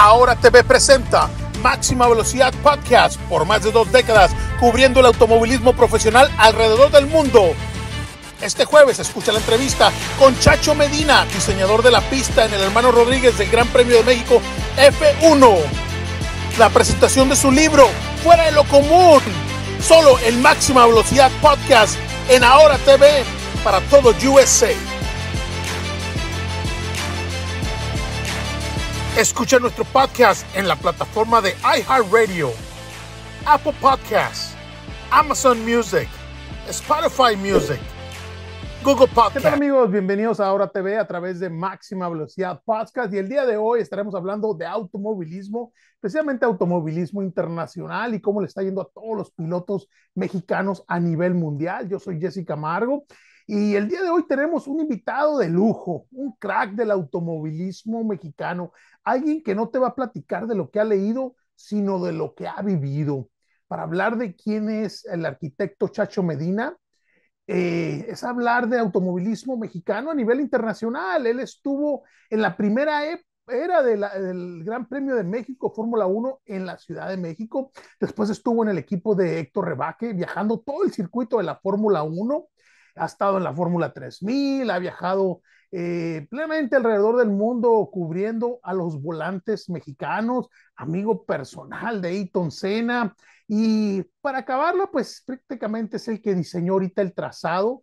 Ahora TV presenta Máxima Velocidad Podcast por más de dos décadas cubriendo el automovilismo profesional alrededor del mundo. Este jueves escucha la entrevista con Chacho Medina, diseñador de la pista en el hermano Rodríguez del Gran Premio de México F1. La presentación de su libro Fuera de lo común, solo en Máxima Velocidad Podcast en Ahora TV para todo USA. Escucha nuestro podcast en la plataforma de iHeartRadio, Apple Podcasts, Amazon Music, Spotify Music, Google Podcasts. ¿Qué tal amigos? Bienvenidos a Ahora TV a través de Máxima Velocidad Podcast y el día de hoy estaremos hablando de automovilismo, especialmente automovilismo internacional y cómo le está yendo a todos los pilotos mexicanos a nivel mundial. Yo soy Jessica Margo. Y el día de hoy tenemos un invitado de lujo, un crack del automovilismo mexicano alguien que no te va a platicar de lo que ha leído, sino de lo que ha vivido. Para hablar de quién es el arquitecto Chacho Medina, eh, es hablar de automovilismo mexicano a nivel internacional. Él estuvo en la primera era del Gran Premio de México, Fórmula 1, en la Ciudad de México. Después estuvo en el equipo de Héctor Rebaque, viajando todo el circuito de la Fórmula 1. Ha estado en la Fórmula 3000, ha viajado eh, plenamente alrededor del mundo cubriendo a los volantes mexicanos, amigo personal de Eaton Sena Y para acabarlo pues prácticamente es el que diseñó ahorita el trazado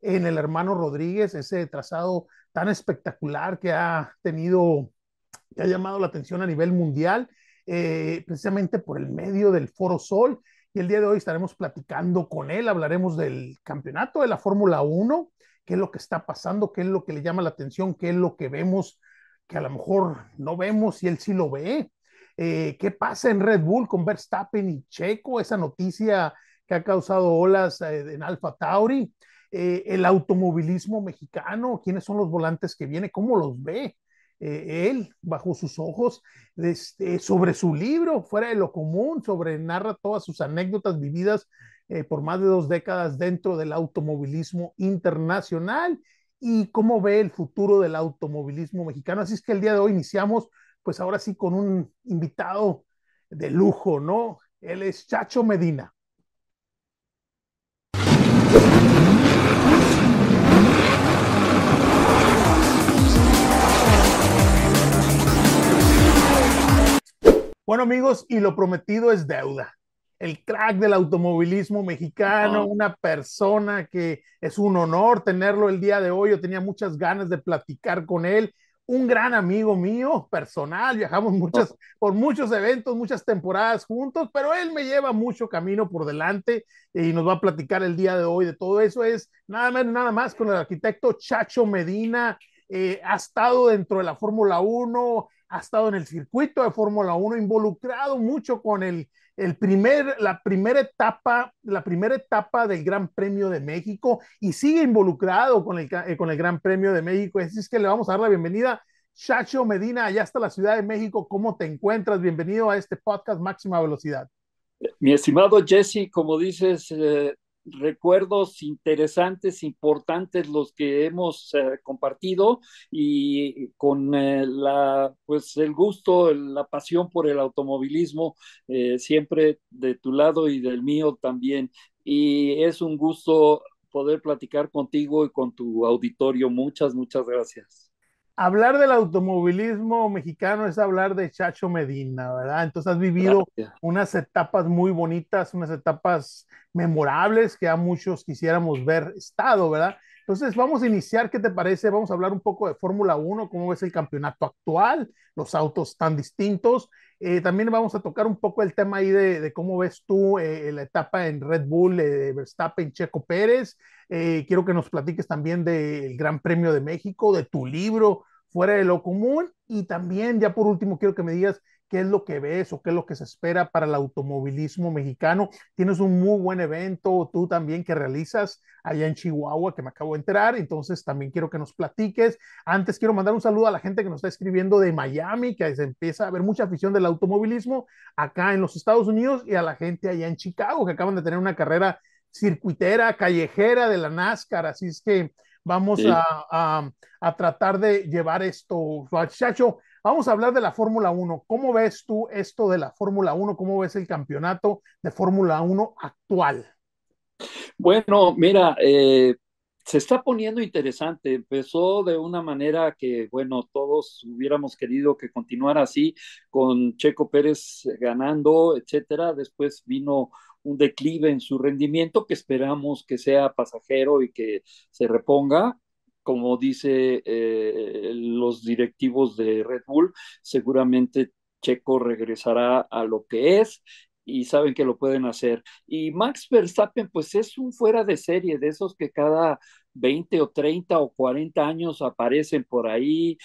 en el hermano Rodríguez, ese trazado tan espectacular que ha tenido, que ha llamado la atención a nivel mundial, eh, precisamente por el medio del Foro Sol. Y el día de hoy estaremos platicando con él, hablaremos del campeonato de la Fórmula 1, qué es lo que está pasando, qué es lo que le llama la atención, qué es lo que vemos que a lo mejor no vemos y él sí lo ve. Eh, ¿Qué pasa en Red Bull con Verstappen y Checo? Esa noticia que ha causado olas eh, en Alfa Tauri. Eh, el automovilismo mexicano, quiénes son los volantes que viene, cómo los ve él bajo sus ojos, este, sobre su libro, fuera de lo común, sobre narra todas sus anécdotas vividas eh, por más de dos décadas dentro del automovilismo internacional y cómo ve el futuro del automovilismo mexicano. Así es que el día de hoy iniciamos, pues ahora sí, con un invitado de lujo, ¿no? Él es Chacho Medina. Bueno amigos, y lo prometido es deuda el crack del automovilismo mexicano, una persona que es un honor tenerlo el día de hoy. Yo tenía muchas ganas de platicar con él. Un gran amigo mío, personal, viajamos muchas, oh. por muchos eventos, muchas temporadas juntos, pero él me lleva mucho camino por delante y nos va a platicar el día de hoy de todo eso. Es nada más, nada más con el arquitecto Chacho Medina. Eh, ha estado dentro de la Fórmula 1, ha estado en el circuito de Fórmula 1, involucrado mucho con el, el primer, la primera etapa, la primera etapa del Gran Premio de México y sigue involucrado con el, eh, con el Gran Premio de México. Así es que le vamos a dar la bienvenida. Chacho Medina, allá hasta la Ciudad de México, ¿cómo te encuentras? Bienvenido a este podcast Máxima Velocidad. Mi estimado Jesse, como dices, eh, recuerdos interesantes, importantes los que hemos eh, compartido y con eh, la, pues, el gusto, la pasión por el automovilismo, eh, siempre de tu lado y del mío también. Y es un gusto poder platicar contigo y con tu auditorio. Muchas, muchas gracias hablar del automovilismo mexicano es hablar de Chacho Medina, ¿verdad? Entonces has vivido unas etapas muy bonitas, unas etapas memorables que a muchos quisiéramos ver estado, ¿verdad? Entonces, vamos a iniciar, ¿qué te parece? Vamos a hablar un poco de Fórmula 1, cómo es el campeonato actual, los autos tan distintos. Eh, también vamos a tocar un poco el tema ahí de, cómo ves tú eh, la etapa en Red Bull, eh, Verstappen, Checo Pérez. quiero que nos platiques también del Gran Premio de México, de tu libro, fuera de lo común. Y también, ya por último, quiero que me digas qué es lo que ves o qué es lo que se espera para el automovilismo mexicano. Tienes un muy buen evento tú también que realizas allá en Chihuahua, que me acabo de enterar, entonces también quiero que nos platiques. Antes quiero mandar un saludo a la gente que nos está escribiendo de Miami, que se empieza a ver mucha afición del automovilismo acá en los Estados Unidos y a la gente allá en Chicago, que acaban de tener una carrera circuitera, callejera de la NASCAR, así es que Vamos a, a, tratar de llevar esto, Chacho. Vamos a hablar de la Fórmula 1. ¿Cómo ves tú esto de la Fórmula 1? ¿Cómo ves el campeonato de Fórmula 1 actual? Bueno, mira, eh, se está poniendo interesante. Empezó de una manera que, bueno, todos hubiéramos querido que continuara así, con Checo Pérez ganando, etcétera. Después vino un declive en su rendimiento que esperamos que sea pasajero y que se reponga. Como dice eh, los directivos de Red Bull, seguramente Checo regresará a lo que es y saben que lo pueden hacer. Y Max Verstappen, pues es un fuera de serie, de esos que cada 20 o 30 o 40 años aparecen por ahí,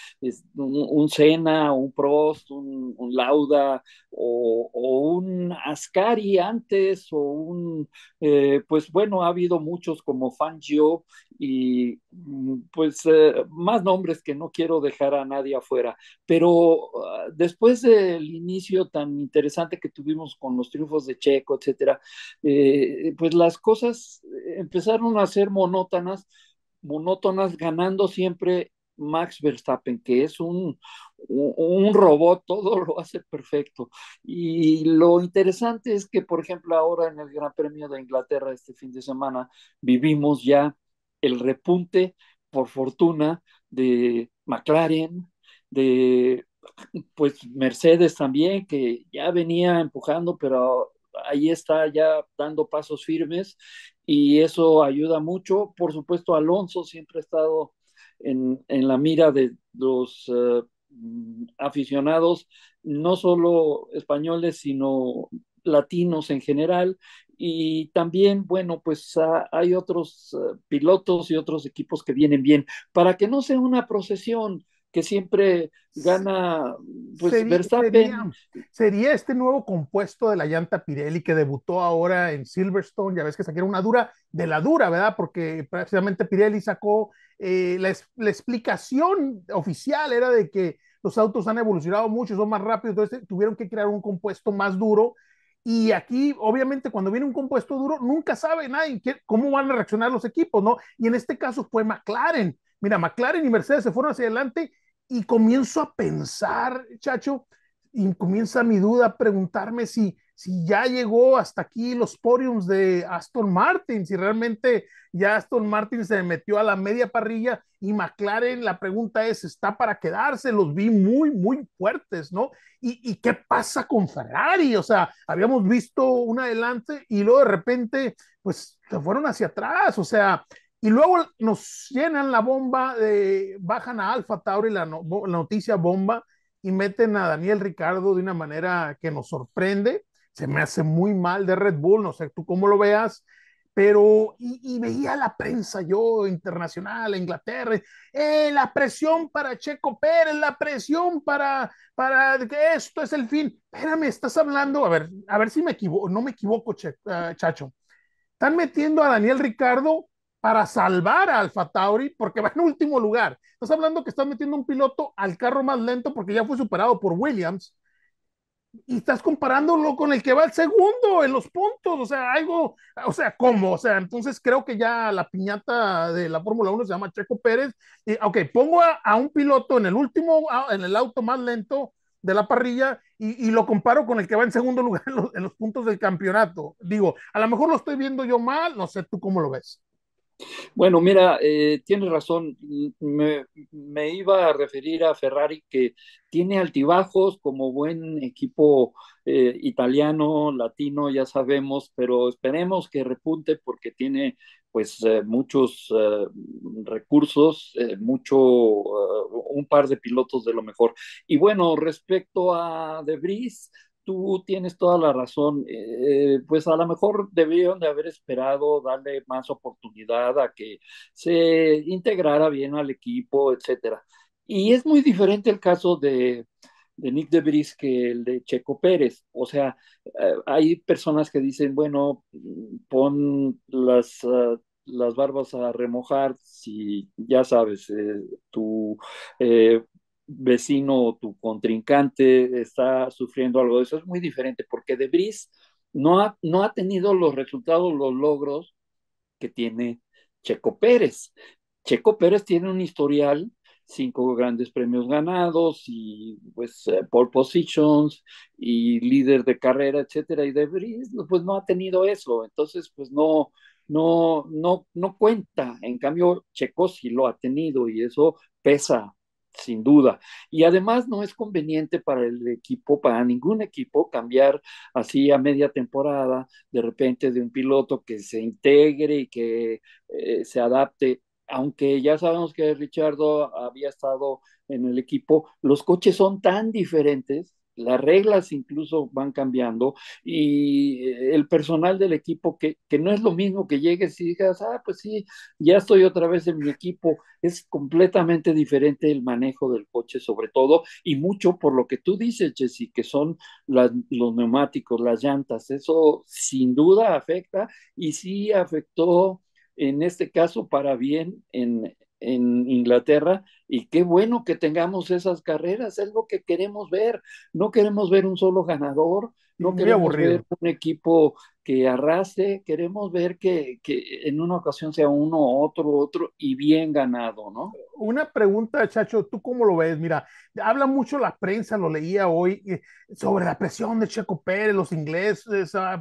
un, cena un Prost, un, Lauda o, un Ascari antes o un, eh, pues bueno, ha habido muchos como Fangio y mm, pues eh, más nombres que no quiero dejar a nadie afuera. Pero ah, después del inicio tan interesante que tuvimos con los triunfos de Checo, etcétera, eh, pues las cosas empezaron a ser monótonas monótonas, ganando siempre Max Verstappen, que es un, robot, todo lo hace perfecto. Y lo interesante es que, por ejemplo, ahora en el Gran Premio de Inglaterra este fin de semana, vivimos ya el repunte, por fortuna, de McLaren, de pues Mercedes también, que ya venía empujando, pero ahí está ya dando pasos firmes y eso ayuda mucho. Por supuesto, Alonso siempre ha estado en, la mira de los eh, mm, aficionados, no solo españoles, sino latinos en general. Y también, bueno, pues ah, hay otros eh, pilotos y otros equipos que vienen bien, para que no sea una procesión, que siempre gana pues, sería, este nuevo compuesto de la llanta Pirelli que debutó ahora en Silverstone, ya ves que sacaron una dura de la dura, ¿verdad? Porque prácticamente Pirelli sacó, eh, la, explicación oficial era de que los autos han evolucionado mucho, son más rápidos, entonces eh, tuvieron que crear un compuesto más duro. Y aquí, obviamente, cuando viene un compuesto duro, nunca sabe nadie cómo van a reaccionar los equipos, ¿no? Y en este caso fue McLaren. Mira, McLaren y Mercedes se fueron hacia adelante y comienzo a pensar, chacho, y comienza mi duda a preguntarme si, si ya llegó hasta aquí los podiums de Aston Martin, si realmente ya Aston Martin se metió a la media parrilla y McLaren, la pregunta es, ¿está para quedarse? Los vi muy, muy fuertes, ¿no? ¿Y, y qué pasa con Ferrari? O sea, habíamos visto un adelante y luego de repente, pues se fueron hacia atrás, o sea, y luego nos llenan la bomba, de, bajan a Alfa Tauri la, la noticia bomba y meten a Daniel Ricardo de una manera que nos sorprende. Se me hace muy mal de Red Bull, no sé tú cómo lo veas, pero y, veía la prensa yo internacional, Inglaterra, eh, la presión para Checo Pérez, la presión para, para que esto es el fin. Espérame, estás hablando, a ver, a ver si me equivoco, no me equivoco, eh, Chacho. Están metiendo a Daniel Ricardo para salvar a Alfa Tauri porque va en último lugar. Estás hablando que estás metiendo un piloto al carro más lento porque ya fue superado por Williams y estás comparándolo con el que va al segundo en los puntos, o sea, algo, o sea, ¿cómo? O sea, entonces creo que ya la piñata de la Fórmula 1 se llama Checo Pérez. Y, ok, pongo a, un piloto en el último, en el auto más lento de la parrilla y, lo comparo con el que va en segundo lugar en los puntos del campeonato. Digo, a lo mejor lo estoy viendo yo mal, no sé tú cómo lo ves. Bueno, mira, eh, tienes razón. Me, iba a referir a Ferrari que tiene altibajos como buen equipo eh, italiano, latino, ya sabemos, pero esperemos que repunte porque tiene pues eh, muchos recursos, mucho, un par de pilotos de lo mejor. Y bueno, respecto a De tú tienes toda la razón. Eh, pues a lo mejor debieron de haber esperado darle más oportunidad a que se integrara bien al equipo, etcétera. Y es muy diferente el caso de, Nick de Bris que el de Checo Pérez. O sea, eh, hay personas que dicen, bueno, pon las, ah, las barbas a remojar si ya sabes, tú... Eh, tu vecino o tu contrincante está sufriendo algo de eso. Es muy diferente porque De Vries no ha, no ha tenido los resultados, los logros que tiene Checo Pérez. Checo Pérez tiene un historial, cinco grandes premios ganados y pues eh, pole positions y líder de carrera, etcétera, y De Vries pues no ha tenido eso, entonces pues no no no no cuenta. En cambio Checo sí lo ha tenido y eso pesa sin duda. Y además no es conveniente para el equipo, para ningún equipo, cambiar así a media temporada de repente de un piloto que se integre y que eh, se adapte. Aunque ya sabemos que Richardo había estado en el equipo, los coches son tan diferentes las reglas incluso van cambiando y eh, el personal del equipo que, no es lo mismo que llegues y digas, ah, pues sí, ya estoy otra vez en mi equipo, es completamente diferente el manejo del coche sobre todo y mucho por lo que tú dices, Jessy, que son los neumáticos, las llantas, eso sin duda afecta y sí afectó en este caso para bien en, en Inglaterra y qué bueno que tengamos esas carreras, es lo que queremos ver. No queremos ver un solo ganador, no queremos ver un equipo que arrase, queremos ver que, en una ocasión sea uno, otro, otro y bien ganado, ¿no? Una pregunta, Chacho, ¿tú cómo lo ves? Mira, habla mucho la prensa, lo leía hoy, eh, sobre la presión de Checo Pérez, los ingleses, además,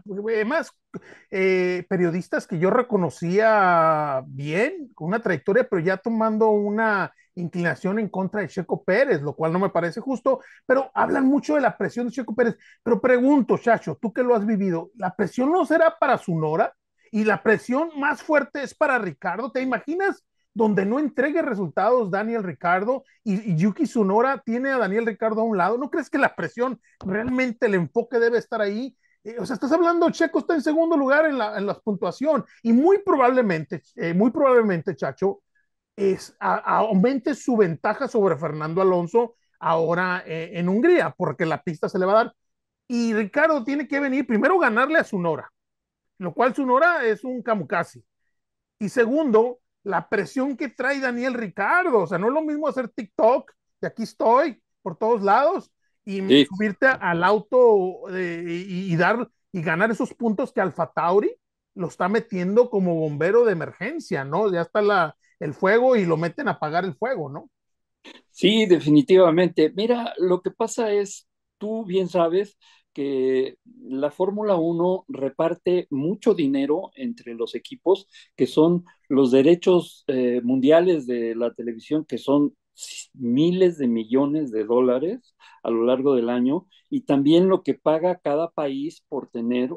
ah, pues, eh, periodistas que yo reconocía bien, con una trayectoria, pero ya tomando una inclinación en contra de Checo Pérez, lo cual no me parece justo, pero hablan mucho de la presión de Checo Pérez. Pero pregunto, Chacho, tú que lo has vivido, ¿la presión no será para Sonora? Y la presión más fuerte es para Ricardo. ¿Te imaginas donde no entregue resultados Daniel Ricardo y, Yuki Sonora tiene a Daniel Ricardo a un lado. ¿No crees que la presión, realmente el enfoque debe estar ahí? Eh, o sea, estás hablando, Checo está en segundo lugar en la, puntuación y muy probablemente, eh, muy probablemente, Chacho, es, a, aumente su ventaja sobre Fernando Alonso ahora eh, en Hungría, porque la pista se le va a dar. Y Ricardo tiene que venir primero a ganarle a Sunora, lo cual Sunora es un kamikaze. Y segundo, la presión que trae Daniel Ricardo. O sea, no es lo mismo hacer TikTok, de aquí estoy, por todos lados, y subirte al auto eh, y, dar y ganar esos puntos que Alfa Tauri lo está metiendo como bombero de emergencia, ¿no? Ya está la, el fuego y lo meten a apagar el fuego, ¿no? Sí, definitivamente. Mira, lo que pasa es, tú bien sabes que la Fórmula 1 reparte mucho dinero entre los equipos, que son los derechos eh, mundiales de la televisión, que son miles de millones de dólares a lo largo del año y también lo que paga cada país por tener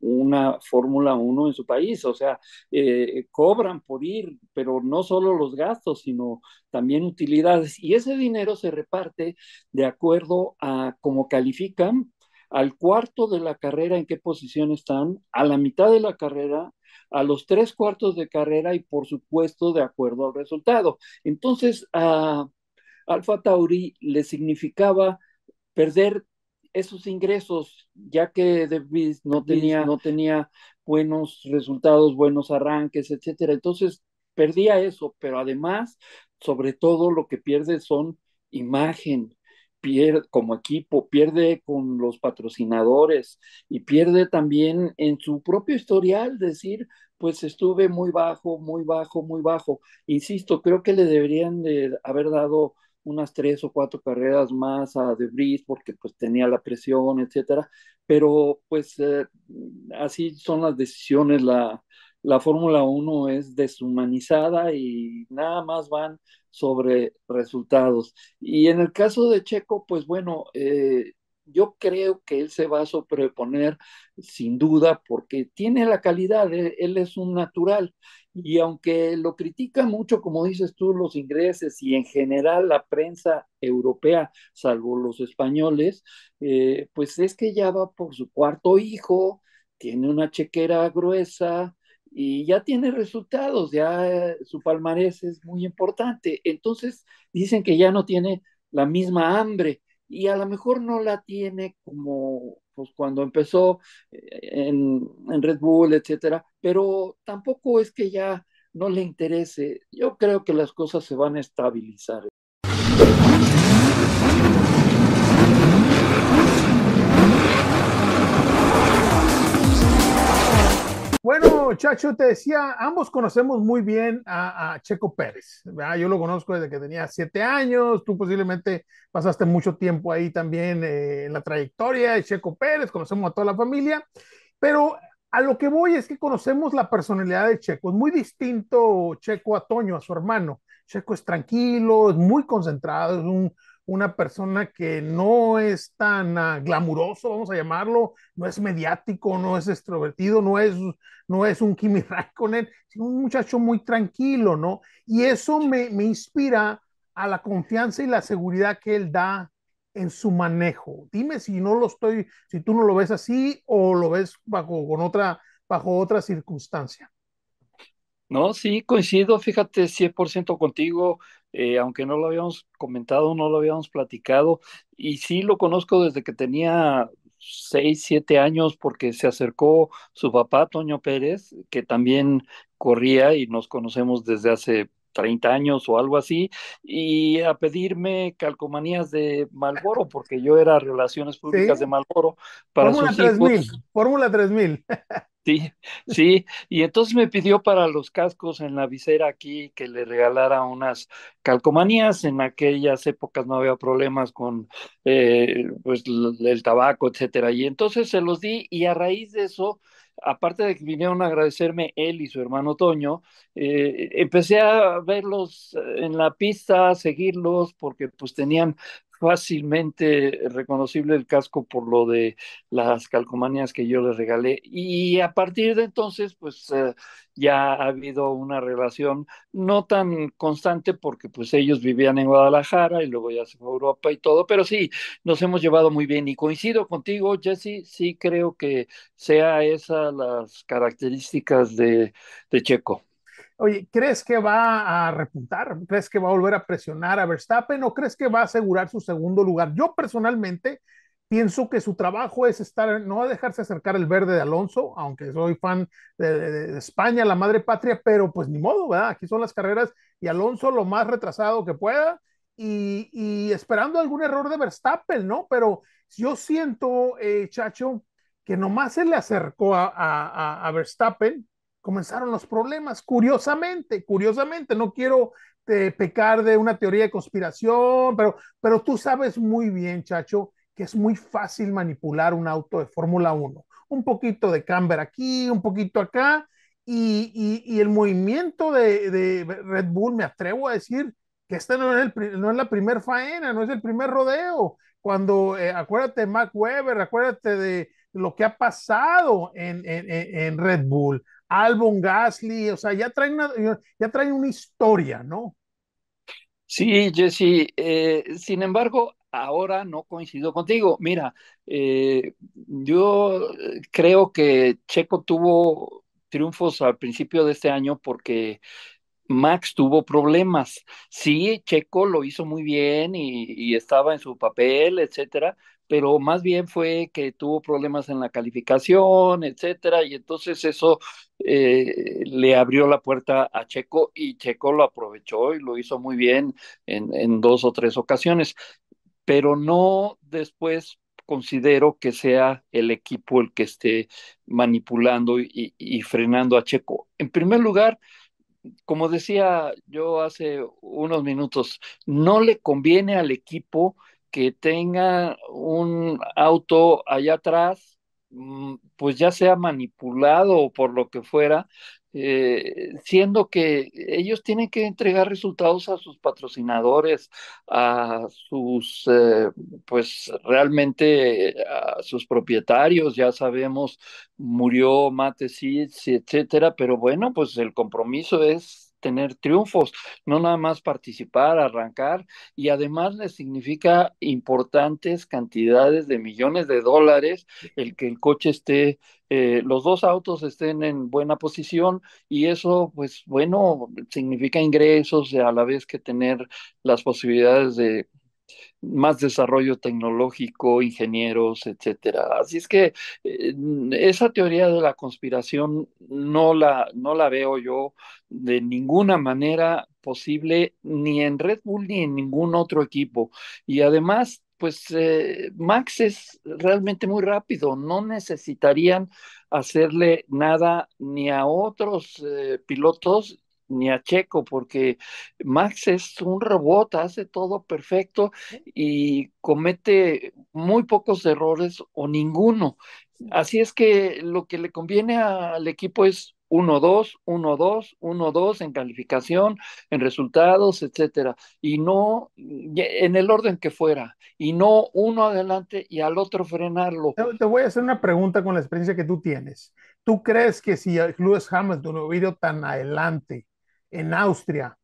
una Fórmula 1 en su país. O sea, eh, cobran por ir, pero no solo los gastos, sino también utilidades. Y ese dinero se reparte de acuerdo a cómo califican al cuarto de la carrera en qué posición están, a la mitad de la carrera a los tres cuartos de carrera y por supuesto de acuerdo al resultado. Entonces a Alfa Tauri le significaba perder esos ingresos, ya que no tenía, no tenía buenos resultados, buenos arranques, etcétera. Entonces perdía eso, pero además, sobre todo lo que pierde son imagen, pierde, como equipo, pierde con los patrocinadores y pierde también en su propio historial, decir, pues estuve muy bajo, muy bajo, muy bajo. Insisto, creo que le deberían de haber dado unas tres o cuatro carreras más a de Debris porque pues tenía la presión, etcétera, pero pues eh, así son las decisiones, la, la Fórmula 1 es deshumanizada y nada más van sobre resultados. Y en el caso de Checo, pues bueno, eh, yo creo que él se va a sobreponer sin duda porque tiene la calidad, eh, él, es un natural y aunque lo critica mucho, como dices tú, los ingleses y en general la prensa europea, salvo los españoles, eh, pues es que ya va por su cuarto hijo, tiene una chequera gruesa, y ya tiene resultados, ya su palmarés es muy importante. Entonces dicen que ya no tiene la misma hambre y a lo mejor no la tiene como pues, cuando empezó eh, en, en Red Bull, etcétera, pero tampoco es que ya no le interese. Yo creo que las cosas se van a estabilizar. Bueno, Chacho, te decía, ambos conocemos muy bien a, Checo Pérez. Yo lo conozco desde que tenía siete años, tú posiblemente pasaste mucho tiempo ahí también eh, en la trayectoria de Checo Pérez, conocemos a toda la familia, pero a lo que voy es que conocemos la personalidad de Checo. Es muy distinto Checo a Toño, a su hermano. Checo es tranquilo, es muy concentrado, es un, una persona que no es tan ah, glamuroso, vamos a llamarlo, no es mediático, no es extrovertido, no es, no es un Kimi él, sino un muchacho muy tranquilo, ¿no? Y eso me, inspira a la confianza y la seguridad que él da en su manejo. Dime si no lo estoy, si tú no lo ves así o lo ves bajo con otra bajo otra circunstancia. No, sí, coincido, fíjate, 100% contigo. Eh, aunque no lo habíamos comentado, no lo habíamos platicado, y sí lo conozco desde que tenía seis, siete años, porque se acercó su papá, Toño Pérez, que también corría y nos conocemos desde hace 30 años o algo así, y a pedirme calcomanías de Malboro, porque yo era Relaciones Públicas de Malboro para Fórmula sus 3000, Fórmula 3000. Sí, sí, y entonces me pidió para los cascos en la visera aquí que le regalara unas calcomanías. En aquellas épocas no había problemas con eh, pues, el tabaco, etcétera. Y entonces se los di, y a raíz de eso aparte de que vinieron a agradecerme él y su hermano Toño, eh, empecé a verlos en la pista, a seguirlos, porque pues tenían fácilmente reconocible el casco por lo de las calcomanías que yo les regalé. Y a partir de entonces, pues eh, ya ha habido una relación no tan constante porque pues ellos vivían en Guadalajara y luego ya se fue a Europa y todo, pero sí, nos hemos llevado muy bien y coincido contigo, Jesse, sí creo que sea esas las características de Checo. Oye, ¿crees que va a repuntar? ¿Crees que va a volver a presionar a Verstappen o crees que va a asegurar su segundo lugar? Yo personalmente pienso que su trabajo es estar, no dejarse acercar el verde de Alonso, aunque soy fan de, España, la madre patria, pero pues ni modo, ¿verdad? Aquí son las carreras y Alonso lo más retrasado que pueda y, esperando algún error de Verstappen, ¿no? Pero yo siento, eh, Chacho, que nomás se le acercó a Verstappen comenzaron los problemas. Curiosamente, curiosamente, no quiero eh, pecar de una teoría de conspiración, pero, pero tú sabes muy bien, Chacho, que es muy fácil manipular un auto de Fórmula 1. Un poquito de camber aquí, un poquito acá, y, el movimiento de, Red Bull, me atrevo a decir que esta no es, la primera faena, no es el primer rodeo. Cuando, eh, acuérdate de Mac Weber, acuérdate de lo que ha pasado en, en Red Bull Albon Gasly, o sea, ya traen una, ya una historia, ¿no? Sí, Jesse, eh, sin embargo, ahora no coincido contigo. Mira, eh, yo creo que Checo tuvo triunfos al principio de este año porque Max tuvo problemas. Sí, Checo lo hizo muy bien y, y estaba en su papel, etcétera, pero más bien fue que tuvo problemas en la calificación, etcétera, y entonces eso eh, le abrió la puerta a Checo y Checo lo aprovechó y lo hizo muy bien en, dos o tres ocasiones, pero no después considero que sea el equipo el que esté manipulando y frenando a Checo. En primer lugar, como decía yo hace unos minutos, no le conviene al equipo que tenga un auto allá atrás, mm, pues ya sea manipulado o por lo que fuera, eh, siendo que ellos tienen que entregar resultados a sus patrocinadores, a sus, eh, pues realmente a sus propietarios, ya sabemos, murió Mate Sitz, etcétera, pero bueno, pues el compromiso es tener triunfos, no nada más participar, arrancar, y además les significa importantes cantidades de millones de dólares el que el coche esté, eh, los dos autos estén en buena posición y eso, pues bueno, significa ingresos a la vez que tener las posibilidades de más desarrollo tecnológico, ingenieros, etcétera. Así es que eh, esa teoría de la conspiración no la, no la veo yo de ninguna manera posible, ni en Red Bull ni en ningún otro equipo. Y además, pues eh, Max es realmente muy rápido, no necesitarían hacerle nada ni a otros eh, pilotos ni a Checo, porque Max es un robot, hace todo perfecto y comete muy pocos errores o ninguno. Así es que lo que le conviene al equipo es 1-2, 1-2, 1-2 en calificación, en resultados, etcétera, y no mm, en el orden que fuera, y no uno adelante y al otro frenarlo. Te voy a hacer una pregunta con la experiencia que tú tienes. ¿Tú crees que si Lewis Hamilton hubiera ido tan adelante en Austria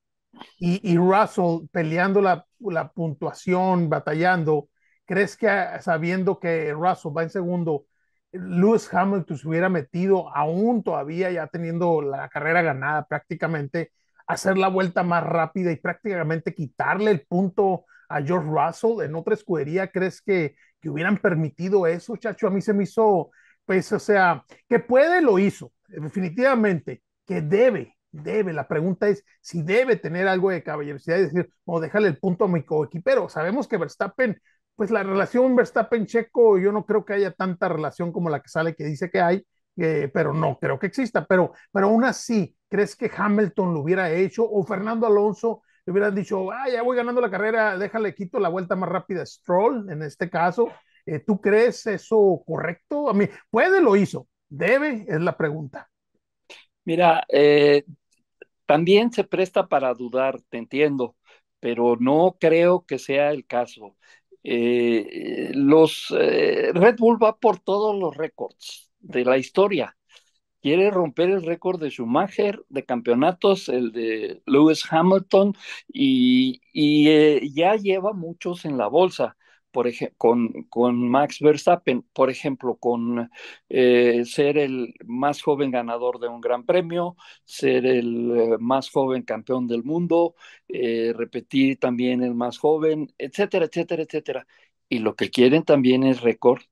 y, y Russell peleando la, la, puntuación, batallando, ¿crees que sabiendo que Russell va en segundo, Lewis Hamilton se hubiera metido aún todavía ya teniendo la carrera ganada prácticamente, hacer la vuelta más rápida y prácticamente quitarle el punto a George Russell en otra escudería? ¿Crees que, que hubieran permitido eso, chacho? A mí se me hizo, pues, o sea, que puede, lo hizo, definitivamente, que debe, debe. La pregunta es si debe tener algo de caballerosidad, es decir, o déjale el punto a mi coequipero. Sabemos que Verstappen, pues la relación Verstappen-Checo, yo no creo que haya tanta relación como la que sale que dice que hay, eh, pero no creo que exista. Pero, pero aún así, ¿crees que Hamilton lo hubiera hecho o Fernando Alonso? Le hubieran dicho, ah, ya voy ganando la carrera, déjale, quito la vuelta más rápida a Stroll, en este caso. Eh, ¿Tú crees eso correcto? A mí, puede, lo hizo. Debe, es la pregunta. Mira, eh, también se presta para dudar, te entiendo, pero no creo que sea el caso. Eh, los eh, Red Bull va por todos los récords de la historia. Quiere romper el récord de Schumacher, de campeonatos, el de Lewis Hamilton, y, eh, ya lleva muchos en la bolsa por ejemplo, con, con, Max Verstappen, por ejemplo, con eh, ser el más joven ganador de un gran premio, ser el eh, más joven campeón del mundo, eh, repetir también el más joven, etcétera, etcétera, etcétera. Y lo que quieren también es récord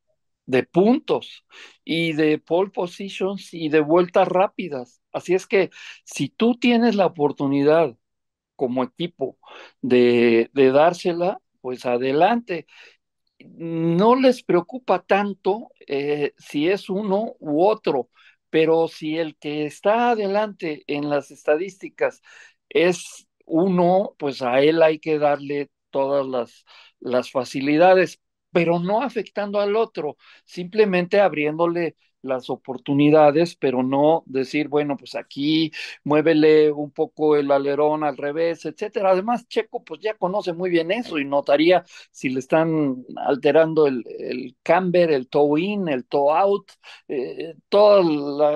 de puntos y de pole positions y de vueltas rápidas. Así es que si tú tienes la oportunidad como equipo de dársela, pues adelante. No les preocupa tanto eh, si es uno u otro, pero si el que está adelante en las estadísticas es uno, pues a él hay que darle todas las facilidades, pero no afectando al otro, simplemente abriéndole las oportunidades, pero no decir, bueno, pues aquí muévele un poco el alerón al revés, etcétera. Además, Checo pues ya conoce muy bien eso y notaría si le están alterando el, camber, el toe in, el toe out, eh, toda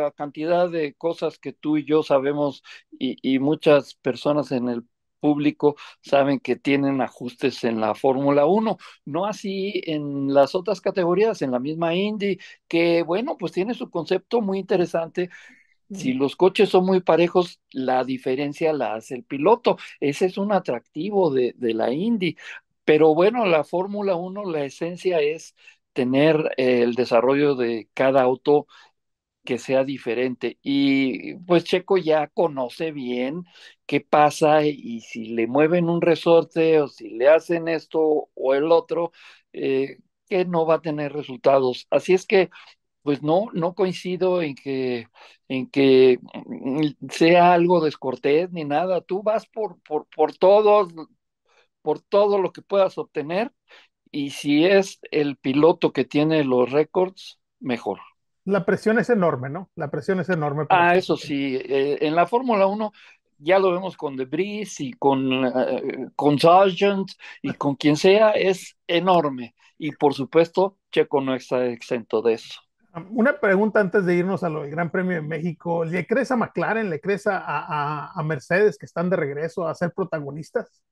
la cantidad de cosas que tú y yo sabemos y muchas personas en el público saben que tienen ajustes en la Fórmula 1, no así en las otras categorías, en la misma Indy, que bueno, pues tiene su concepto muy interesante, si mm. los coches son muy parejos, la diferencia la hace el piloto. Ese es un atractivo de, de la Indy. Pero bueno, la Fórmula 1, la esencia es tener eh, el desarrollo de cada auto que sea diferente. Y pues Checo ya conoce bien qué pasa y si le mueven un resorte o si le hacen esto o el otro, eh, que no va a tener resultados. Así es que, pues no, no coincido en que, en que mm, mm, sea algo descortés ni nada. Tú vas por, por, por todos, por todo lo que puedas obtener y si es el piloto que tiene los récords, mejor. La presión es enorme, ¿no? La presión es enorme. Ah, eso sí. Eh, en la Fórmula 1 ya lo vemos con Debris y con, eh, con Sargent y con quien sea, es enorme. Y por supuesto, Checo no está exento de eso. Una pregunta antes de irnos a lo del Gran Premio de México. ¿Le crees a McLaren, le crees a, a Mercedes que están de regreso a ser protagonistas?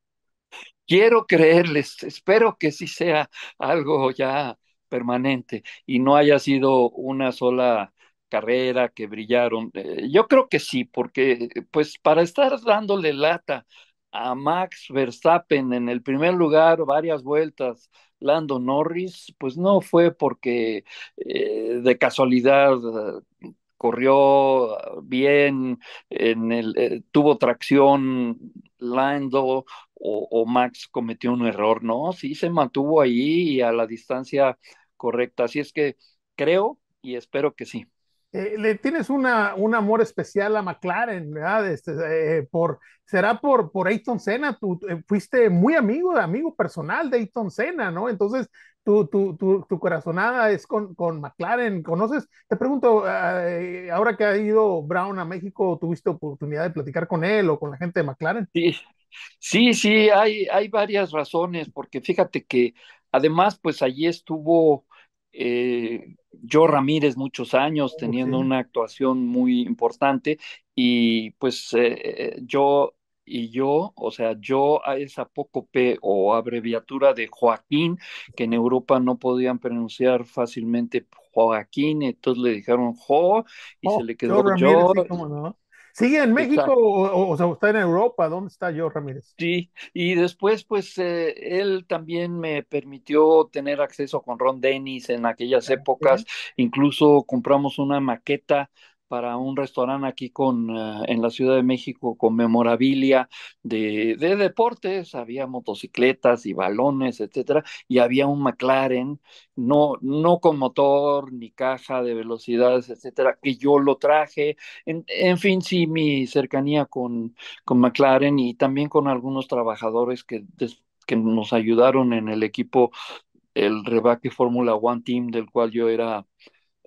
Quiero creerles, espero que sí sea algo ya permanente y no haya sido una sola carrera que brillaron. Eh, yo creo que sí, porque eh, pues para estar dándole lata a Max Verstappen en el primer lugar varias vueltas, Lando Norris, pues no fue porque eh, de casualidad corrió bien, en el, tuvo tracción Lando o, o, Max cometió un error, ¿no? Sí se mantuvo ahí y a la distancia correcta. Así es que creo y espero que sí. Eh, le tienes una, un amor especial a McLaren, ¿verdad? Este, eh, por, será por, por Ayrton Senna, tú eh, fuiste muy amigo, amigo personal de Ayrton Senna, ¿no? Entonces, tu, tu, tu, tu corazonada es con, con, McLaren, ¿conoces? Te pregunto, ah, ahora que ha ido Brown a México, ¿tuviste oportunidad de platicar con él o con la gente de McLaren? Sí, sí, sí hay, hay varias razones, porque fíjate que además, pues allí estuvo yo eh, Ramírez muchos años teniendo una actuación muy importante y pues yo eh, eh, y yo, o sea, yo a esa poco P o abreviatura de Joaquín, que en Europa no podían pronunciar fácilmente Joaquín, entonces le dijeron Jo y oh, se le quedó ¿Sigue en México o, o, está en Europa? ¿Dónde está yo, Ramírez? Sí, y después, pues, eh, él también me permitió tener acceso con Ron Dennis en aquellas ah, épocas. Incluso compramos una maqueta para un restaurante aquí con, eh, en la Ciudad de México con memorabilia de, de, deportes, había motocicletas y balones, etcétera, y había un McLaren, no, no con motor ni caja de velocidades, etcétera, que yo lo traje. En, fin, sí, mi cercanía con, con McLaren y también con algunos trabajadores que, que nos ayudaron en el equipo, el Rebaque Fórmula One Team, del cual yo era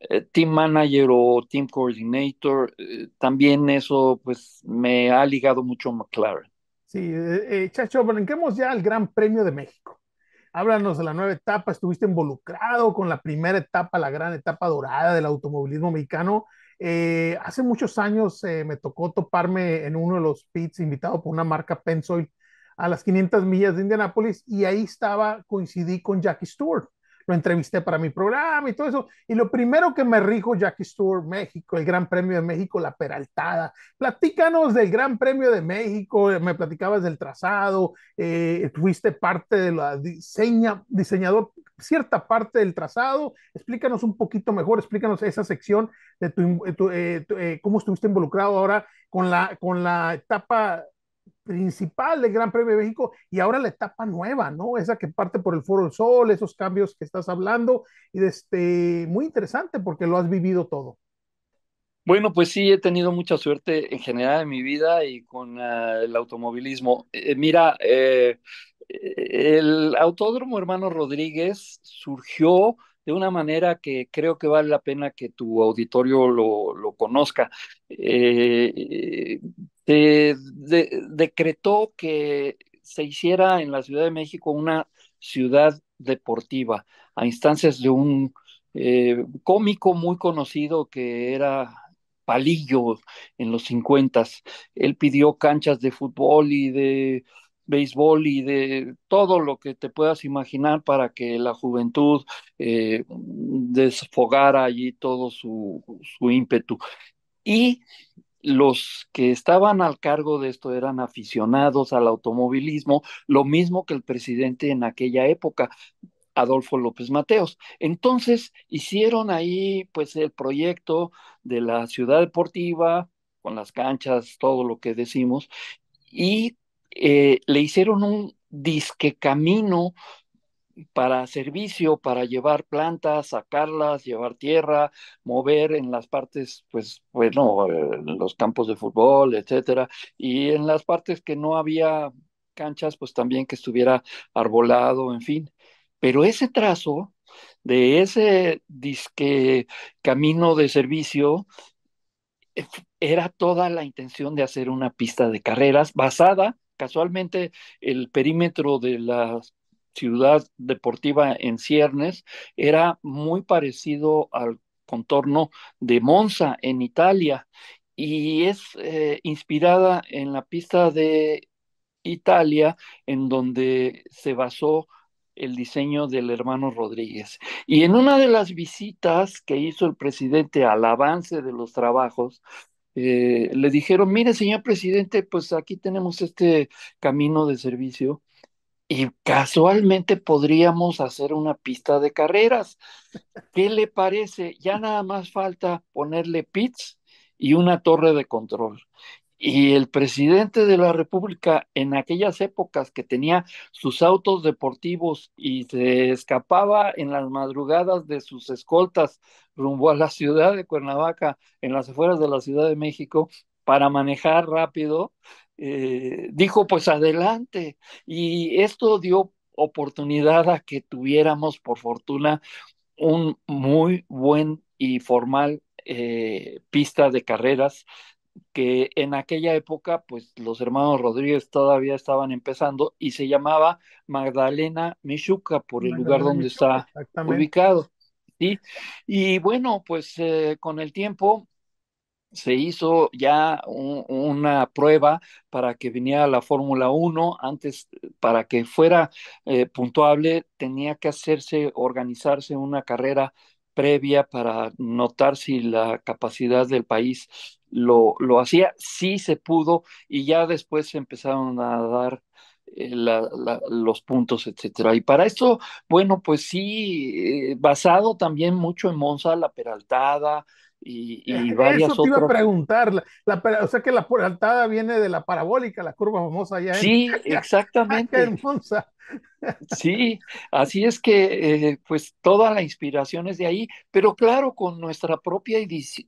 eh, team manager o team coordinator, eh, también eso pues me ha ligado mucho a McLaren. Sí, eh, Chacho, brinquemos ya al Gran Premio de México. Háblanos de la nueva etapa, estuviste involucrado con la primera etapa, la gran etapa dorada del automovilismo mexicano. hace muchos años me tocó toparme en uno de los pits invitado por una marca Pennzoil a las 500 millas de Indianápolis y ahí estaba, coincidí con Jackie Stewart entrevisté para mi programa y todo eso. Y lo primero que me rijo, Jackie Stewart, México, el Gran Premio de México, la Peraltada. Platícanos del Gran Premio de México, me platicabas del trazado, eh, fuiste parte de la diseña, diseñador, cierta parte del trazado. Explícanos un poquito mejor, explícanos esa sección de eh, eh, cómo estuviste involucrado ahora con la, con la etapa principal del Gran Premio de México y ahora la etapa nueva, ¿no? Esa que parte por el Foro del Sol, esos cambios que estás hablando y este, muy interesante porque lo has vivido todo. Bueno, pues sí, he tenido mucha suerte en general en mi vida y con ah, el automovilismo. Eh, mira, eh, el Autódromo Hermano Rodríguez surgió de una manera que creo que vale la pena que tu auditorio lo, conozca. Eh, eh, decretó que se hiciera en la Ciudad de México una ciudad deportiva a instancias de un eh, cómico muy conocido que era Palillo en los 50. Él pidió canchas de fútbol y de béisbol y de todo lo que te puedas imaginar para que la juventud eh, desfogara allí todo su, su ímpetu. Y los que estaban al cargo de esto eran aficionados al automovilismo, lo mismo que el presidente en aquella época. Adolfo López Mateos. Entonces hicieron ahí pues el proyecto de la ciudad deportiva con las canchas, todo lo que decimos, y eh, le hicieron un disque camino para servicio, para llevar plantas, sacarlas, llevar tierra, mover en las partes, pues, bueno, los campos de fútbol, etcétera, y en las partes que no había canchas, pues también que estuviera arbolado, en fin. Pero ese trazo de ese disque camino de servicio eh, era toda la intención de hacer una pista de carreras basada casualmente el perímetro de la ciudad deportiva en ciernes era muy parecido al contorno de Monza en Italia y es eh, inspirada en la pista de Italia en donde se basó el diseño del hermano Rodríguez. Y en una de las visitas que hizo el presidente al avance de los trabajos, eh, le dijeron, mire, señor presidente, pues aquí tenemos este camino de servicio y casualmente podríamos hacer una pista de carreras. ¿Qué le parece? Ya nada más falta ponerle pits y una torre de control. Y el presidente de la República en aquellas épocas que tenía sus autos deportivos y se escapaba en las madrugadas de sus escoltas rumbo a la ciudad de Cuernavaca, en las afueras de la Ciudad de México, para manejar rápido, eh, dijo pues adelante. Y esto dio oportunidad a que tuviéramos, por fortuna, un muy buen y formal eh, pista de carreras que en aquella época, pues los hermanos Rodríguez todavía estaban empezando y se llamaba Magdalena Michuca por el lugar donde está ubicado. Y bueno, pues eh, con el tiempo se hizo ya una prueba para que viniera la Fórmula 1. Antes, para que fuera eh, puntuable, tenía que hacerse, organizarse una carrera previa para notar si la capacidad del país lo, lo hacía. Sí se pudo y ya después se empezaron a dar eh, los puntos, etcétera. Y para esto, bueno, pues sí, eh, basado también mucho en Monza, la Peraltada, y, eh, y eh, varias Eso te iba a preguntar, o sea que la portada viene de la parabólica, la curva famosa allá. Sí, en, exactamente. Sí, así es que eh, pues toda la inspiración es de ahí, pero claro, con nuestra propia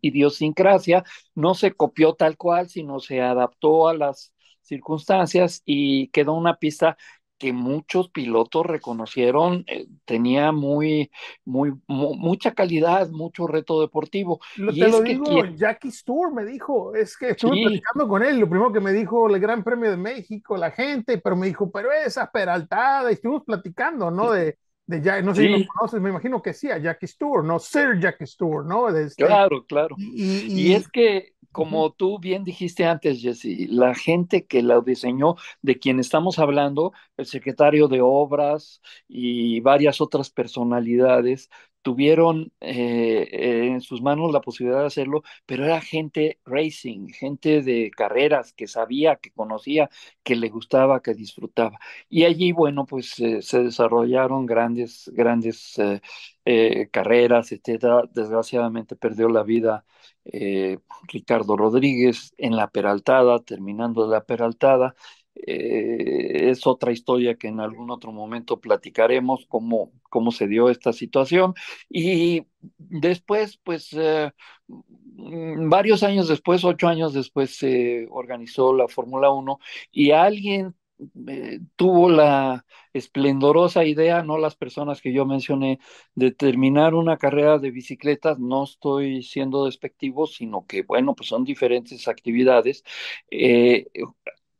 idiosincrasia no se copió tal cual, sino se adaptó a las circunstancias y quedó una pista que muchos pilotos reconocieron eh, tenía muy, muy, mucha calidad, mucho reto deportivo. y es Jackie Stewart me dijo, es que estuve platicando con él, lo primero que me dijo el Gran Premio de México, la gente, pero me dijo, pero esa peraltada, estuvimos platicando, ¿no? De, de no sé si lo conoces, me imagino que sí, a Jackie Stewart, ¿no? Sir Jackie Stewart, ¿no? Este claro, claro. Y, es que, como tú bien dijiste antes, Jesse, la gente que la diseñó, de quien estamos hablando, secretario de Obras y varias otras personalidades tuvieron eh, eh, en sus manos la posibilidad de hacerlo, pero era gente racing, gente de carreras que sabía, que conocía, que le gustaba, que disfrutaba. Y allí, bueno, pues eh, se desarrollaron grandes, grandes carreras, etcétera. Desgraciadamente perdió la vida Ricardo Rodríguez en la Peraltada, terminando la Peraltada. Eh, es otra historia que en algún otro momento platicaremos cómo, cómo se dio esta situación. Y después, pues eh, mm, varios años después, ocho años después, se organizó la Fórmula 1 y alguien eh, tuvo la esplendorosa idea, no las personas que yo mencioné, de terminar una carrera de bicicletas, no estoy siendo despectivo, sino que, bueno, pues son diferentes actividades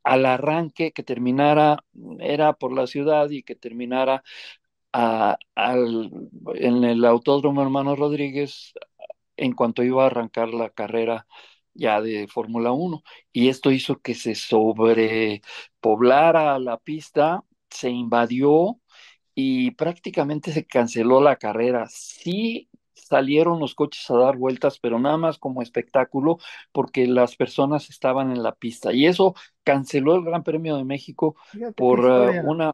al arranque que terminara, era por la ciudad y que terminara al, en el Autódromo Hermano Rodríguez en cuanto iba a arrancar la carrera ya de Fórmula 1. Y esto hizo que se sobrepoblara la pista, se invadió y prácticamente se canceló la carrera. Sí salieron los coches a dar vueltas, pero nada más como espectáculo, porque las personas estaban en la pista. Y eso canceló el Gran Premio de México por eh, una,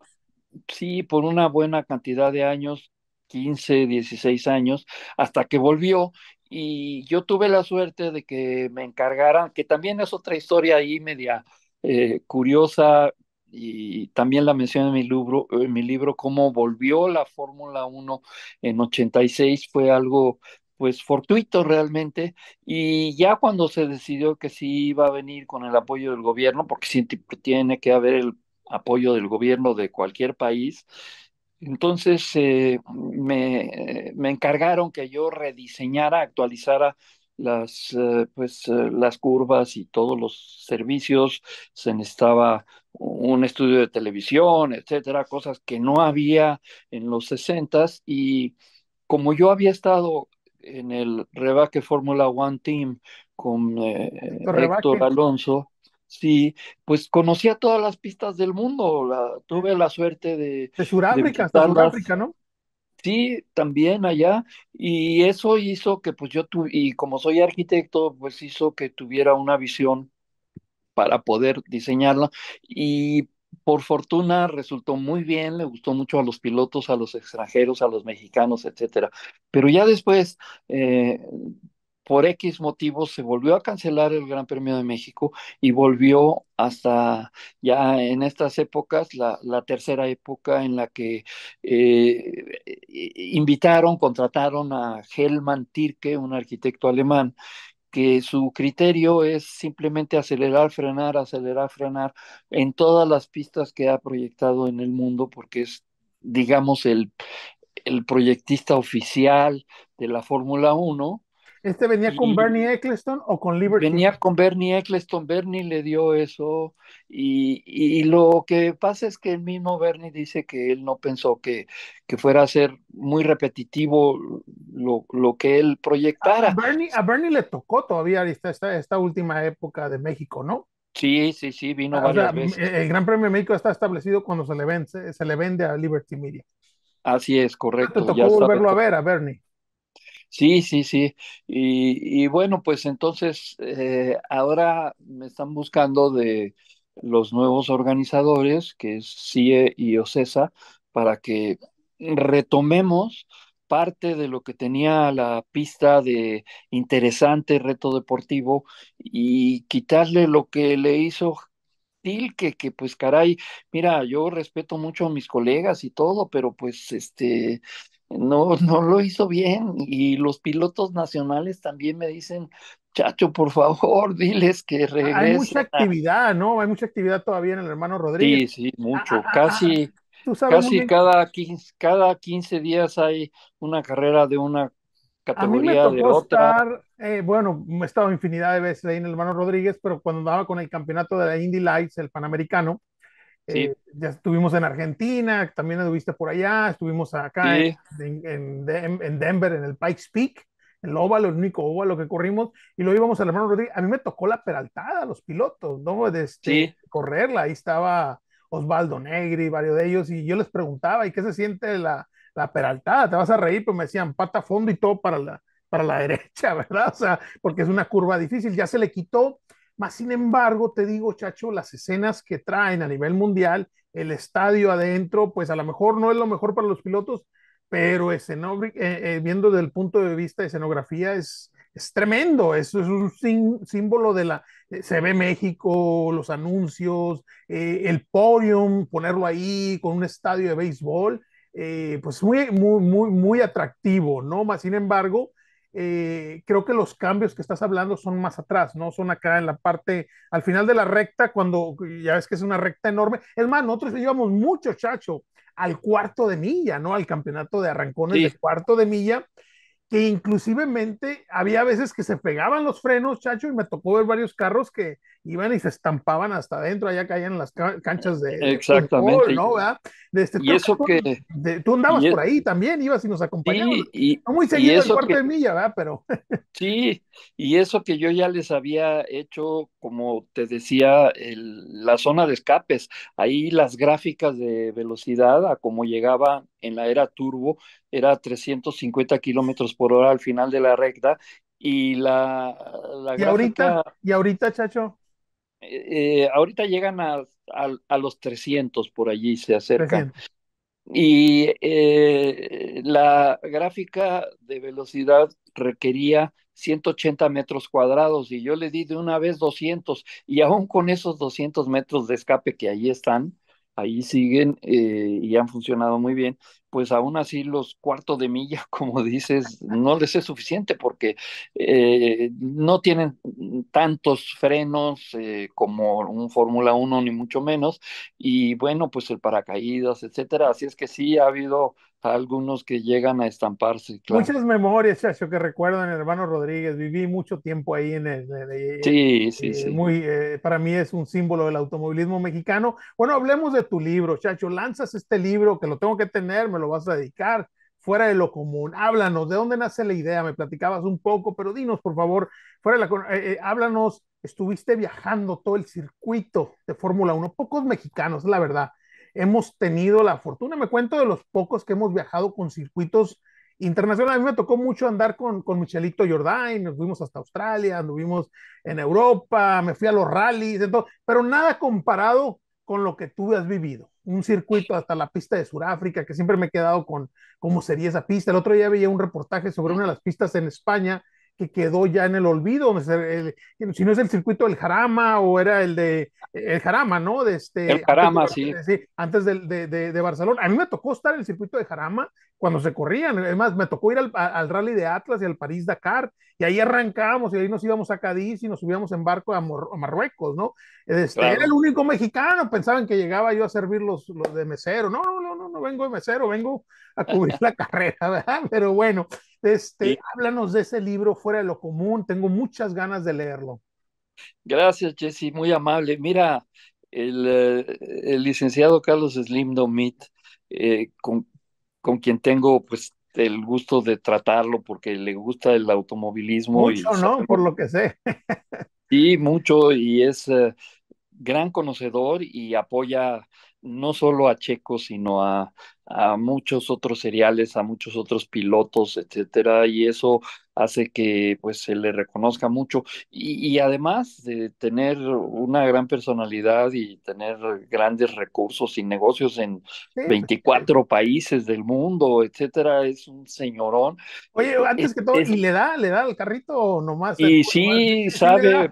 sí, por una buena cantidad de años, 15, 16 años, hasta que volvió. Y yo tuve la suerte de que me encargaran, que también es otra historia ahí media eh, curiosa, y también la mención en mi libro, mi libro cómo volvió la Fórmula 1 en 86 fue algo pues fortuito realmente y ya cuando se decidió que sí iba a venir con el apoyo del gobierno porque siempre tiene que haber el apoyo del gobierno de cualquier país entonces eh, me, me encargaron que yo rediseñara actualizara las, eh, pues, eh, las curvas y todos los servicios. Se necesitaba un estudio de televisión, etcétera, cosas que no había en los 60 y como yo había estado en el rebaque Fórmula One Team con eh, Héctor Alonso, sí, pues conocía todas las pistas del mundo, tuve la suerte de... De Sudáfrica, Sudáfrica, ¿no? Sí, también allá, y eso hizo que pues yo tuve, y como soy arquitecto, pues hizo que tuviera una visión para poder diseñarla y por fortuna resultó muy bien, le gustó mucho a los pilotos, a los extranjeros, a los mexicanos, etcétera. Pero ya después, eh, por X motivos, se volvió a cancelar el Gran Premio de México y volvió hasta ya en estas épocas, la, tercera época en la que eh, invitaron, contrataron a Helman Tirke, un arquitecto alemán, que su criterio es simplemente acelerar, frenar, acelerar, frenar en todas las pistas que ha proyectado en el mundo, porque es, digamos, el, proyectista oficial de la Fórmula 1 ¿Este venía con Bernie Eccleston o con Liberty? Venía con Bernie Eccleston, Bernie le dio eso y, y, lo que pasa es que el mismo Bernie dice que él no pensó que, que fuera a ser muy repetitivo lo, lo que él proyectara. A Bernie, a Bernie le tocó todavía esta, esta, última época de México, ¿no? Sí, sí, sí, vino varias veces. El Gran Premio de México está establecido cuando se le, vende, se, le vende a Liberty Media. Así es, correcto. Ah, te tocó volverlo a ver a Bernie. Sí, sí, sí. Y, y bueno, pues entonces eh, ahora me están buscando de los nuevos organizadores, que es CIE y OCESA, para que retomemos parte de lo que tenía la pista de interesante reto deportivo y quitarle lo que le hizo Tilke, que pues caray, mira, yo respeto mucho a mis colegas y todo, pero pues este, no, no lo hizo bien. Y los pilotos nacionales también me dicen, Chacho, por favor, diles que regrese. Ah, hay mucha actividad, ¿no? Hay mucha actividad todavía en el hermano Rodríguez. Sí, sí, ah, mucho. Ah, casi casi cada 15, cada 15 días hay una carrera de una categoría me de otra. Eh, bueno, he estado infinidad de veces ahí en el hermano Rodríguez, pero cuando andaba con el campeonato de la Indy Lights, el Panamericano, eh, ya estuvimos en Argentina, también estuviste por allá, estuvimos acá en, Denver, en el Pikes Peak, el óvalo, el único óvalo que corrimos, y lo íbamos al hermano Rodríguez. A mí me tocó la peraltada, los pilotos, ¿no? De este, correrla, ahí estaba Osvaldo Negri, varios de ellos, y yo les preguntaba, ¿y qué se siente la, la peraltada? ¿Te vas a reír? pero pues me decían, pata fondo y todo para la, para la derecha, ¿verdad? O sea, porque es una curva difícil, ya se le quitó mas, sin embargo, te digo, Chacho, las escenas que traen a nivel mundial, el estadio adentro, pues a lo mejor no es lo mejor para los pilotos, pero ese eh, eh, viendo desde el punto de vista de escenografía es, es tremendo, eso es un símbolo de la, eh, se ve México, los anuncios, el podium, ponerlo ahí con un estadio de béisbol, pues muy, muy, muy, muy atractivo, ¿no? Más sin embargo, eh, creo que los cambios que estás hablando son más atrás, ¿no? Son acá en la parte, al final de la recta, cuando ya ves que es una recta enorme. Es más, nosotros llevamos mucho, Chacho, al cuarto de milla, ¿no? Al campeonato de arrancones de cuarto de milla, que inclusivemente había veces que se pegaban los frenos, Chacho, y me tocó ver varios carros que, iban y se estampaban hasta adentro, allá caían las canchas de, ¿no? De este, y eso tú, que... tú andabas e por ahí también, ibas y nos acompañabas. no muy seguido cuarto de milla, ¿verdad? Pero... sí, y eso que yo ya les había hecho, como te decía, la zona de escapes. Ahí las gráficas de velocidad, a cómo llegaba en la era turbo, era 350 kilómetros por hora al final de la recta y la, ¿Y ahorita, y ahorita, Chacho. Eh, eh, ahorita llegan a, los 300 por allí, se acercan. Y eh, la gráfica de velocidad requería 180 metros cuadrados y yo le di de una vez 200 y aún con esos 200 metros de escape que allí están, ahí siguen eh, y han funcionado muy bien, pues aún así los cuartos de milla, como dices, no les es suficiente porque eh, no tienen tantos frenos eh, como un Fórmula 1 ni mucho menos, y bueno, pues el paracaídas, etcétera, así es que sí ha habido algunos que llegan a estamparse. Muchas memorias, Chacho, que recuerdan, hermano Rodríguez. Viví mucho tiempo ahí en el. sí, sí, eh, sí. Muy, eh, para mí es un símbolo del automovilismo mexicano. Bueno, hablemos de tu libro, Chacho. Lanzas este libro que lo tengo que tener, me lo vas a dedicar. Fuera de lo común, háblanos, ¿de dónde nace la idea? Me platicabas un poco, pero dinos, por favor, fuera de la, eh, háblanos, estuviste viajando todo el circuito de Fórmula 1, pocos mexicanos, la verdad, hemos tenido la fortuna, me cuento de los pocos que hemos viajado con circuitos internacionales. A mí me tocó mucho andar con, Michelito Jordain, nos fuimos hasta Australia, anduvimos en Europa, me fui a los rallies, pero nada comparado con lo que tú has vivido. Un circuito hasta la pista de Sudáfrica, que siempre me he quedado con cómo sería esa pista. El otro día veía un reportaje sobre una de las pistas en España que quedó ya en el olvido, si no es el circuito del Jarama o era el de el Jarama, ¿no? De este, el Jarama, antes, sí. sí. Antes de, de, Barcelona. A mí me tocó estar en el circuito de Jarama cuando se corrían, además me tocó ir al, al rally de Atlas y al París Dakar, y ahí arrancábamos y ahí nos íbamos a Cádiz y nos subíamos en barco a, Marruecos, ¿no? Este, era el único mexicano, pensaban que llegaba yo a servir los, los de mesero, no, no, no, no, no vengo de mesero, vengo a cubrir la carrera, ¿verdad? Pero bueno, este, Háblanos de ese libro fuera de lo común, tengo muchas ganas de leerlo. Gracias, Jesse, muy amable. Mira, el, eh, licenciado Carlos Slim Domit, eh, con, quien tengo pues el gusto de tratarlo porque le gusta el automovilismo. Mucho, y, ¿no? Por lo que sé. sí, mucho, y es eh, gran conocedor y apoya no solo a checos, sino a a muchos otros seriales, a muchos otros pilotos, etcétera, y eso hace que pues se le reconozca mucho y, además de tener una gran personalidad y tener grandes recursos y negocios en 24 pues, países del mundo, etcétera, es un señorón. Oye, eh, antes que todo, y le da, le da al carrito nomás. Y sí, sabe,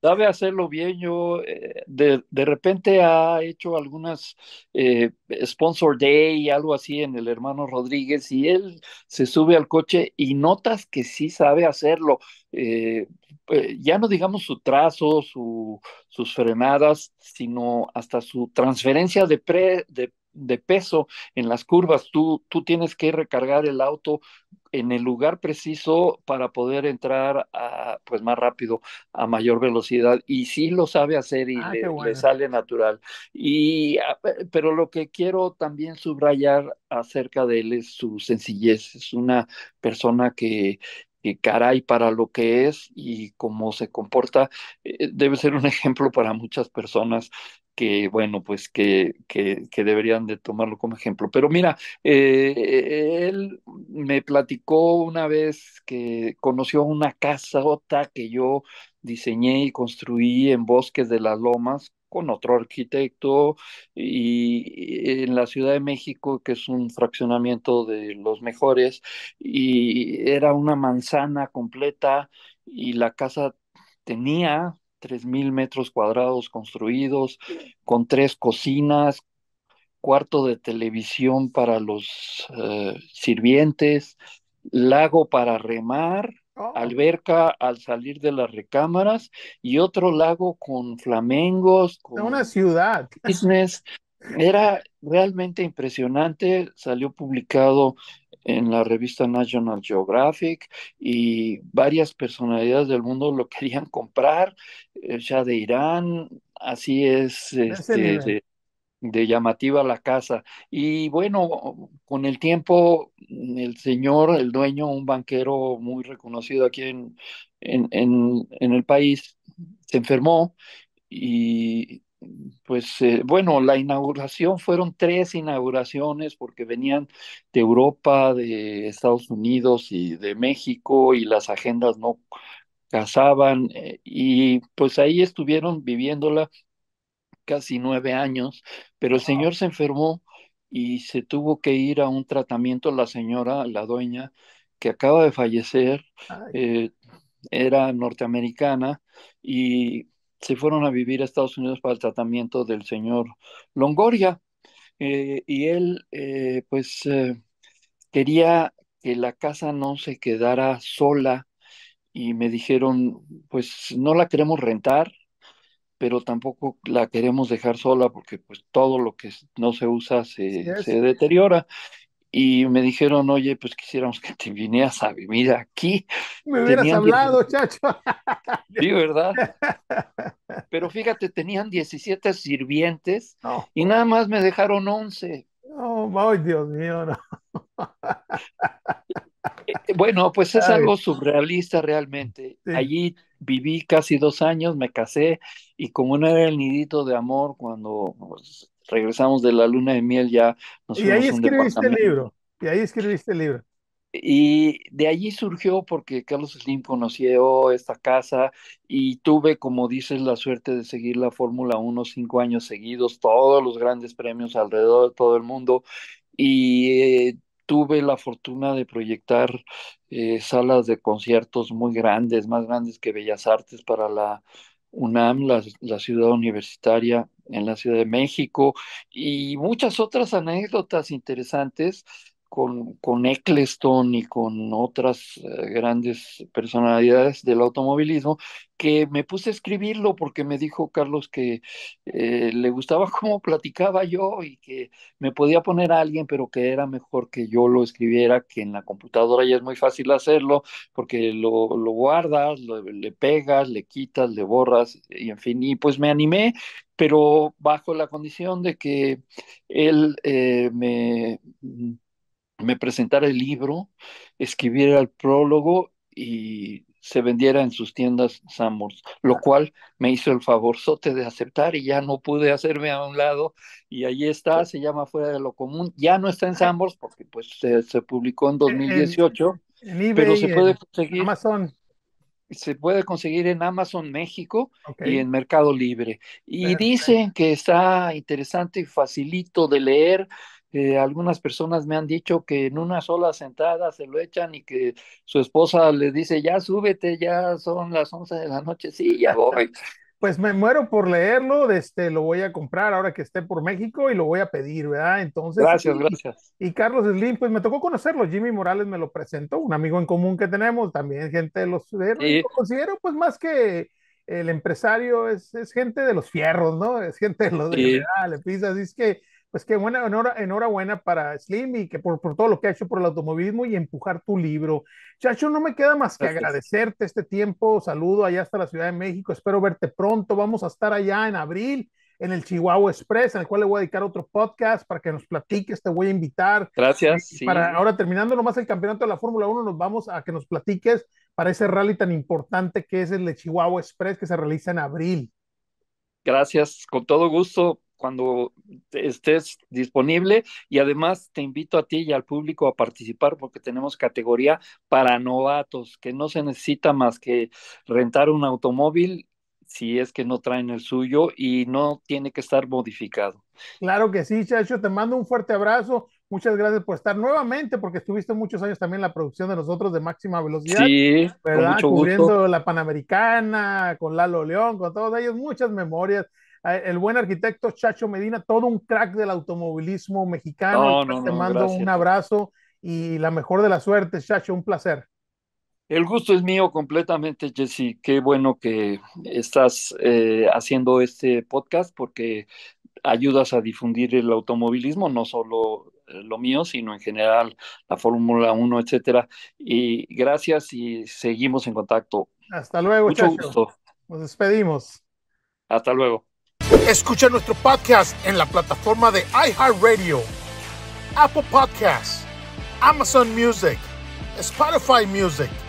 sabe hacerlo bien. Yo eh, de, de, repente ha hecho algunas eh, sponsor days y algo así en el hermano Rodríguez y él se sube al coche y notas que sí sabe hacerlo. Eh, eh, ya no digamos su trazo, su, sus frenadas, sino hasta su transferencia de, de peso en las curvas. Tú, tú tienes que recargar el auto en el lugar preciso para poder entrar a, pues más rápido, a mayor velocidad. Y sí lo sabe hacer y ah, le, sale natural. Y, ah, pero lo que quiero también subrayar acerca de él es su sencillez. Es una persona que, que caray para lo que es y cómo se comporta, eh, debe ser un ejemplo para muchas personas que bueno, pues que, que, deberían de tomarlo como ejemplo. Pero mira, eh, eh, él me platicó una vez que conoció una casota que yo diseñé y construí en Bosques de las Lomas con otro arquitecto y en la Ciudad de México, que es un fraccionamiento de los mejores, y era una manzana completa y la casa tenía 3.000 metros cuadrados construidos, con tres cocinas, cuarto de televisión para los eh, sirvientes, lago para remar, oh. alberca al salir de las recámaras y otro lago con flamengos. Con Una ciudad. Business. Era realmente impresionante, salió publicado en la revista National Geographic y varias personalidades del mundo lo querían comprar, eh, ya de Irán, así es este, de, llamativa la casa. Y bueno, con el tiempo, mm, el señor, el dueño, un banquero muy reconocido aquí en, en, en el país, se enfermó y pues eh, bueno, la inauguración fueron tres inauguraciones porque venían de Europa, de Estados Unidos y de México y las agendas no casaban eh, y pues ahí estuvieron viviéndola casi nueve años, pero el señor se enfermó y se tuvo que ir a un tratamiento la señora, la dueña, que acaba de fallecer, eh, era norteamericana y se fueron a vivir a Estados Unidos para el tratamiento del señor Longoria. Eh, y él, eh, pues, eh, quería que la casa no se quedara sola y me dijeron, pues, no la queremos rentar, pero tampoco la queremos dejar sola porque, pues, todo lo que no se usa se, se deteriora y me dijeron, oye, pues quisiéramos que te vinieras a vivir aquí. Me hubieras hablado, chacho. Sí, ¿verdad? Pero fíjate, tenían 17 sirvientes y nada más me dejaron 11. No, ay, Dios mío, no. Eh, bueno, pues es algo surrealista realmente. Allí viví casi dos años, me casé y como no era el nidito de amor cuando pues, regresamos de la luna de miel, ya nos Y ahí escribiste el libro, y ahí escribiste el libro. Y de allí surgió porque Carlos Slim conoció esta casa y tuve, como dices, la suerte de seguir la Fórmula 1 cinco años seguidos, todos los grandes premios alrededor de todo el mundo. Y eh, tuve la fortuna de proyectar eh, salas de conciertos muy grandes, más grandes que Bellas Artes para la UNAM, la ciudad universitaria, en la Ciudad de México y muchas otras anécdotas interesantes con, con Eccleston y con otras eh, grandes personalidades del automovilismo, que me puse a escribirlo porque me dijo Carlos que eh, le gustaba cómo platicaba yo y que me podía poner a alguien, pero que era mejor que yo lo escribiera, que en la computadora ya es muy fácil hacerlo, porque lo, lo guardas, le pegas, le quitas, le borras, y en fin, y pues me animé pero bajo la condición de que él eh, mm, me, presentara el libro, escribiera el prólogo y se vendiera en sus tiendas Sambors, lo cual me hizo el favorzote de aceptar y ya no pude hacerme a un lado y ahí está, se llama Fuera de lo Común, ya no está en Sambors porque pues se, publicó en 2018, pero se puede conseguir se puede conseguir en Amazon México y en Mercado Libre. Y dicen que está interesante y facilito de leer. algunas personas me han dicho que en una sola sentada se lo echan y que su esposa le dice, ya súbete, ya son las 11 de la noche, sí, ya voy. pues me muero por leerlo, este, lo voy a comprar ahora que esté por México y lo voy a pedir, ¿verdad? Entonces. Gracias, gracias. Y Carlos Slim, pues me tocó conocerlo, Jimmy Morales me lo presentó, un amigo en común que tenemos, también gente de los fierros, lo considero pues más que el empresario, es, gente de los fierros, ¿no? Es gente de los de le pisa, así es que pues qué buena, enhorabuena para Slim y que por, todo lo que ha hecho por el automovilismo y empujar tu libro. Chacho, no me queda más que agradecerte este tiempo. Saludo allá hasta la Ciudad de México. Espero verte pronto. Vamos a estar allá en abril en el Chihuahua Express, en el cual le voy a dedicar otro podcast para que nos platiques, te voy a invitar. Gracias. ahora terminando nomás el campeonato de la Fórmula 1, nos vamos a que nos platiques para ese rally tan importante que es el de Chihuahua Express que se realiza en abril. Gracias, con todo gusto cuando estés disponible y además te invito a ti y al público a participar porque tenemos categoría para novatos que no se necesita más que rentar un automóvil si es que no traen el suyo y no tiene que estar modificado. Claro que sí, Chacho, te mando un fuerte abrazo. Muchas gracias por estar nuevamente, porque estuviste muchos años también en la producción de nosotros de máxima velocidad. Cubriendo la Panamericana, con Lalo León, con todos ellos, muchas memorias. Ah, el buen arquitecto Chacho Medina, todo un crack del automovilismo mexicano. te mando un abrazo y la mejor de la suerte, Chacho, un placer. El gusto es mío completamente, Jesse. Qué bueno que estás eh, haciendo este podcast porque ayudas a difundir el automovilismo, no solo eh, lo mío, sino en general la Fórmula 1, etcétera. Y gracias y seguimos en contacto. Hasta luego, Mucho Chacho. gusto. Nos despedimos. Hasta luego. Escucha nuestro podcast en la plataforma de iHeartRadio, Apple Podcasts, Amazon Music, Spotify Music